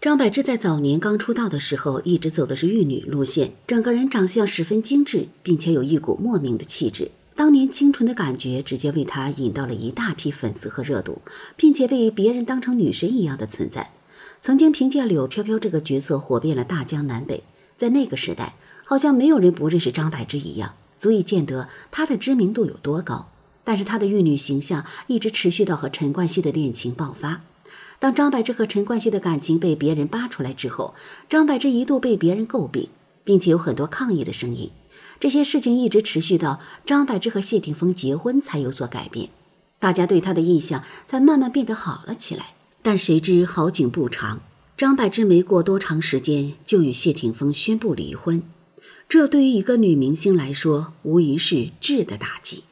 张柏芝在早年刚出道的时候，一直走的是玉女路线，整个人长相十分精致，并且有一股莫名的气质。当年清纯的感觉直接为她引到了一大批粉丝和热度，并且被别人当成女神一样的存在。曾经凭借《柳飘飘》这个角色火遍了大江南北，在那个时代，好像没有人不认识张柏芝一样，足以见得她的知名度有多高。但是她的玉女形象一直持续到和陈冠希的恋情爆发。当张柏芝和陈冠希的感情被别人扒出来之后，张柏芝一度被别人诟病，并且有很多抗议的声音。这些事情一直持续到张柏芝和谢霆锋结婚才有所改变，大家对他的印象才慢慢变得好了起来。但谁知好景不长，张柏芝没过多长时间就与谢霆锋宣布离婚，这对于一个女明星来说，无疑是质的打击。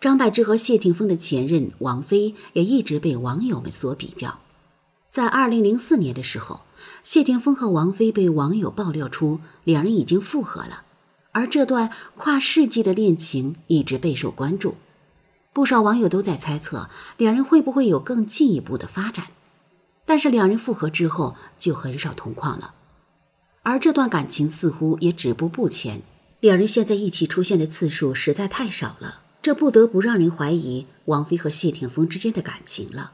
张柏芝和谢霆锋的前任王菲也一直被网友们所比较。在二零零四年的时候，谢霆锋和王菲被网友爆料出两人已经复合了，而这段跨世纪的恋情一直备受关注。不少网友都在猜测两人会不会有更进一步的发展。但是两人复合之后就很少同框了，而这段感情似乎也止步不前。两人现在一起出现的次数实在太少了。这不得不让人怀疑王菲和谢霆锋之间的感情了。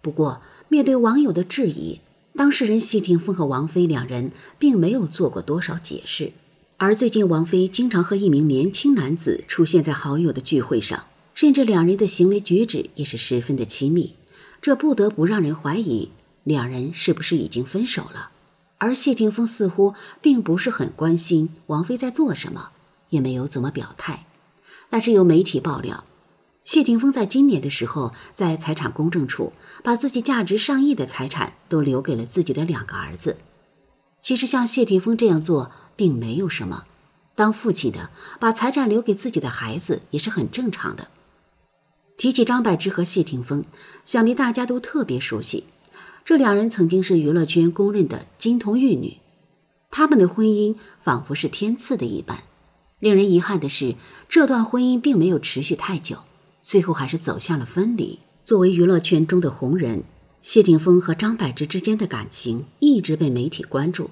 不过，面对网友的质疑，当事人谢霆锋和王菲两人并没有做过多少解释。而最近，王菲经常和一名年轻男子出现在好友的聚会上，甚至两人的行为举止也是十分的亲密。这不得不让人怀疑两人是不是已经分手了。而谢霆锋似乎并不是很关心王菲在做什么，也没有怎么表态。但是有媒体爆料，谢霆锋在今年的时候，在财产公证处把自己价值上亿的财产都留给了自己的两个儿子。其实像谢霆锋这样做并没有什么，当父亲的把财产留给自己的孩子也是很正常的。提起张柏芝和谢霆锋，想必大家都特别熟悉。这两人曾经是娱乐圈公认的金童玉女，他们的婚姻仿佛是天赐的一般。令人遗憾的是，这段婚姻并没有持续太久，最后还是走向了分离。作为娱乐圈中的红人，谢霆锋和张柏芝之间的感情一直被媒体关注。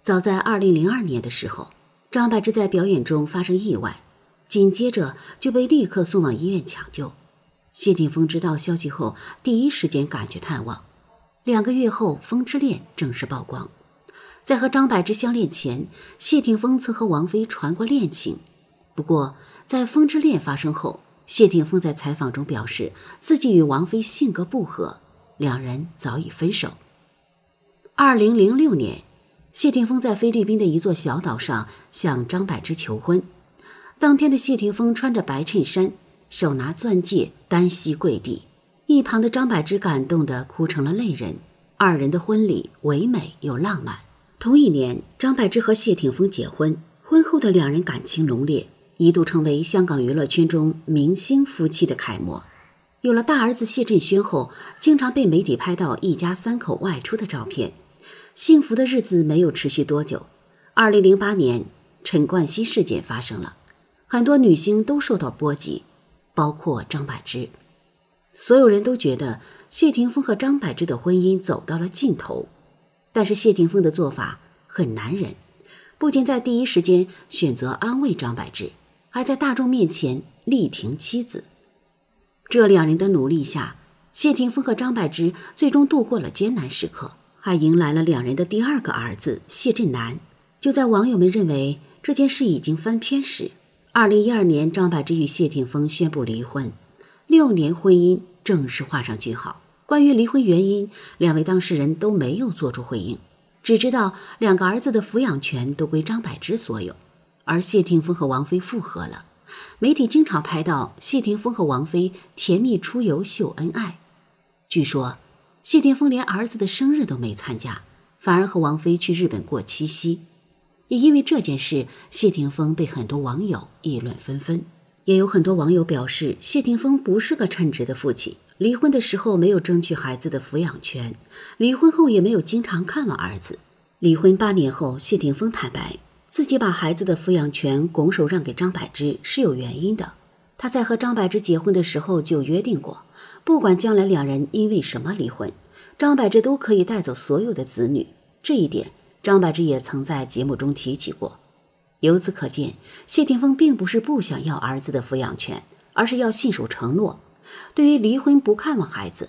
早在2002年的时候，张柏芝在表演中发生意外，紧接着就被立刻送往医院抢救。谢霆锋知道消息后，第一时间赶去探望。两个月后，《风之恋》正式曝光。在和张柏芝相恋前，谢霆锋曾和王菲传过恋情。不过，在《风之恋》发生后，谢霆锋在采访中表示自己与王菲性格不合，两人早已分手。二零零六年，谢霆锋在菲律宾的一座小岛上向张柏芝求婚。当天的谢霆锋穿着白衬衫，手拿钻戒，单膝跪地。一旁的张柏芝感动得哭成了泪人。二人的婚礼唯美又浪漫。同一年，张柏芝和谢霆锋结婚。婚后的两人感情浓烈，一度成为香港娱乐圈中明星夫妻的楷模。有了大儿子谢振轩后，经常被媒体拍到一家三口外出的照片。幸福的日子没有持续多久。2008年，陈冠希事件发生了，很多女星都受到波及，包括张柏芝。所有人都觉得谢霆锋和张柏芝的婚姻走到了尽头。但是谢霆锋的做法很难忍，不仅在第一时间选择安慰张柏芝，还在大众面前力挺妻子。这两人的努力下，谢霆锋和张柏芝最终度过了艰难时刻，还迎来了两人的第二个儿子谢振南。就在网友们认为这件事已经翻篇时，二零一二年，张柏芝与谢霆锋宣布离婚，六年婚姻正式画上句号。关于离婚原因，两位当事人都没有做出回应，只知道两个儿子的抚养权都归张柏芝所有，而谢霆锋和王菲复合了。媒体经常拍到谢霆锋和王菲甜蜜出游秀恩爱。据说谢霆锋连儿子的生日都没参加，反而和王菲去日本过七夕。也因为这件事，谢霆锋被很多网友议论纷纷，也有很多网友表示谢霆锋不是个称职的父亲。离婚的时候没有争取孩子的抚养权，离婚后也没有经常看望儿子。离婚八年后，谢霆锋坦白自己把孩子的抚养权拱手让给张柏芝是有原因的。他在和张柏芝结婚的时候就约定过，不管将来两人因为什么离婚，张柏芝都可以带走所有的子女。这一点，张柏芝也曾在节目中提起过。由此可见，谢霆锋并不是不想要儿子的抚养权，而是要信守承诺。对于离婚不看望孩子，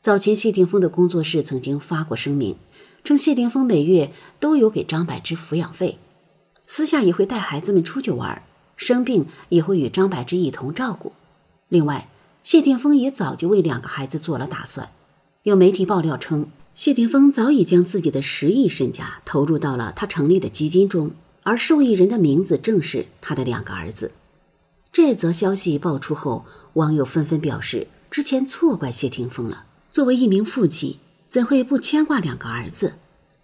早前谢霆锋的工作室曾经发过声明，称谢霆锋每月都有给张柏芝抚养费，私下也会带孩子们出去玩，生病也会与张柏芝一同照顾。另外，谢霆锋也早就为两个孩子做了打算。有媒体爆料称，谢霆锋早已将自己的十亿身家投入到了他成立的基金中，而受益人的名字正是他的两个儿子。这则消息爆出后，网友纷纷表示：“之前错怪谢霆锋了。作为一名父亲，怎会不牵挂两个儿子？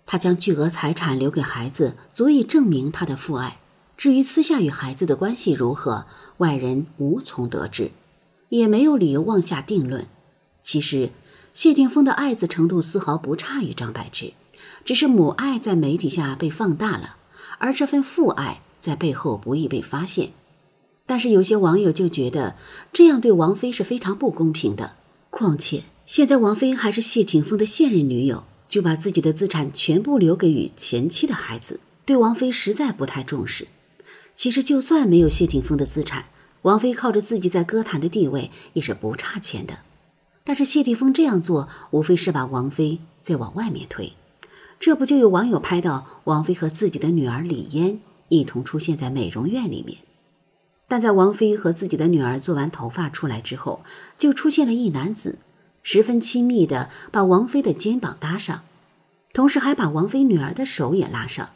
他将巨额财产留给孩子，足以证明他的父爱。至于私下与孩子的关系如何，外人无从得知，也没有理由妄下定论。其实，谢霆锋的爱子程度丝毫不差于张柏芝，只是母爱在媒体下被放大了，而这份父爱在背后不易被发现。”但是有些网友就觉得这样对王菲是非常不公平的。况且现在王菲还是谢霆锋的现任女友，就把自己的资产全部留给与前妻的孩子，对王菲实在不太重视。其实就算没有谢霆锋的资产，王菲靠着自己在歌坛的地位也是不差钱的。但是谢霆锋这样做，无非是把王菲再往外面推。这不就有网友拍到王菲和自己的女儿李嫣一同出现在美容院里面。但在王菲和自己的女儿做完头发出来之后，就出现了一男子，十分亲密的把王菲的肩膀搭上，同时还把王菲女儿的手也拉上，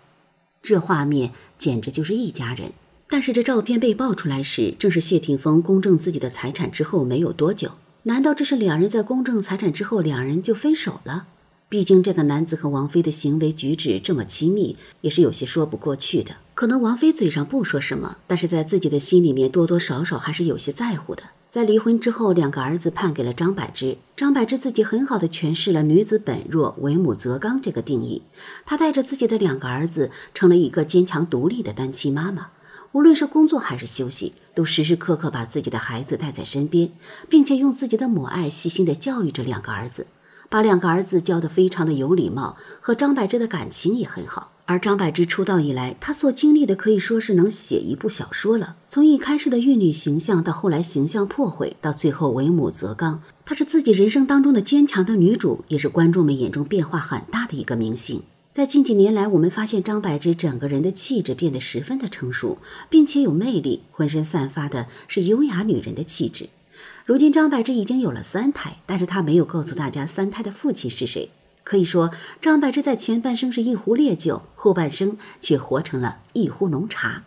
这画面简直就是一家人。但是这照片被爆出来时，正是谢霆锋公证自己的财产之后没有多久，难道这是两人在公证财产之后两人就分手了？毕竟这个男子和王菲的行为举止这么亲密，也是有些说不过去的。可能王菲嘴上不说什么，但是在自己的心里面多多少少还是有些在乎的。在离婚之后，两个儿子判给了张柏芝。张柏芝自己很好的诠释了“女子本弱，为母则刚”这个定义。她带着自己的两个儿子，成了一个坚强独立的单亲妈妈。无论是工作还是休息，都时时刻刻把自己的孩子带在身边，并且用自己的母爱细心的教育着两个儿子。把两个儿子教得非常的有礼貌，和张柏芝的感情也很好。而张柏芝出道以来，她所经历的可以说是能写一部小说了。从一开始的玉女形象，到后来形象破毁，到最后为母则刚，她是自己人生当中的坚强的女主，也是观众们眼中变化很大的一个明星。在近几年来，我们发现张柏芝整个人的气质变得十分的成熟，并且有魅力，浑身散发的是优雅女人的气质。如今张柏芝已经有了三胎，但是她没有告诉大家三胎的父亲是谁。可以说，张柏芝在前半生是一壶烈酒，后半生却活成了一壶浓茶。